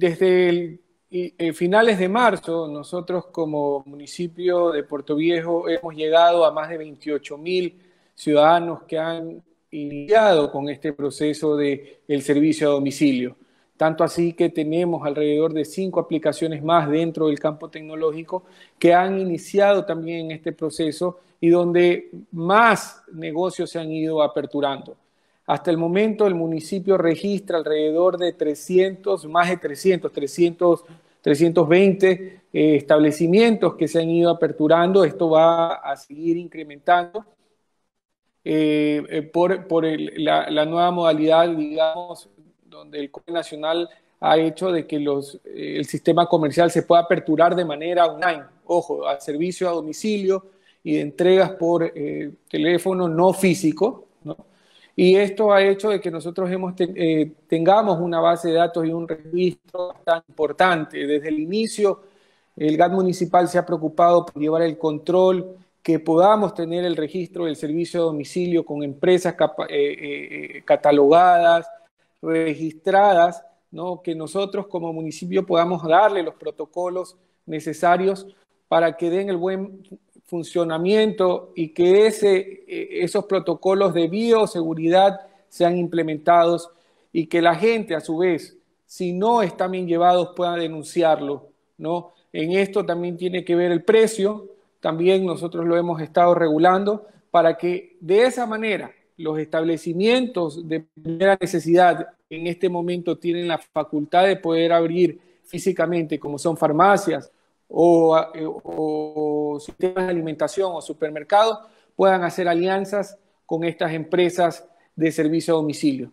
desde finales de marzo, nosotros como municipio de Puerto Viejo hemos llegado a más de 28 mil ciudadanos que han iniciado con este proceso del servicio a domicilio. Tanto así que tenemos alrededor de cinco aplicaciones más dentro del campo tecnológico que han iniciado también este proceso y donde más negocios se han ido aperturando. Hasta el momento el municipio registra alrededor de 300, más de 300, 300 320 establecimientos que se han ido aperturando. Esto va a seguir incrementando eh, eh, por, la, nueva modalidad, digamos, donde el Código Nacional ha hecho de que los, eh, el sistema comercial se pueda aperturar de manera online, ojo, a servicio a domicilio y de entregas por teléfono no físico. Y esto ha hecho de que nosotros hemos eh, tengamos una base de datos y un registro tan importante. Desde el inicio, el GAT municipal se ha preocupado por llevar el control, que podamos tener el registro del servicio de domicilio con empresas eh, eh, catalogadas, registradas, ¿no? que nosotros como municipio podamos darle los protocolos necesarios para que den el buen funcionamiento y que ese eh, esos protocolos de bioseguridad sean implementados y que la gente, a su vez, si no están bien llevados, pueda denunciarlo. ¿no? En esto también tiene que ver el precio, también nosotros lo hemos estado regulando para que de esa manera los establecimientos de primera necesidad en este momento tienen la facultad de poder abrir físicamente, como son farmacias o, eh, o sistemas de alimentación o supermercados, puedan hacer alianzas con estas empresas de servicio a domicilio.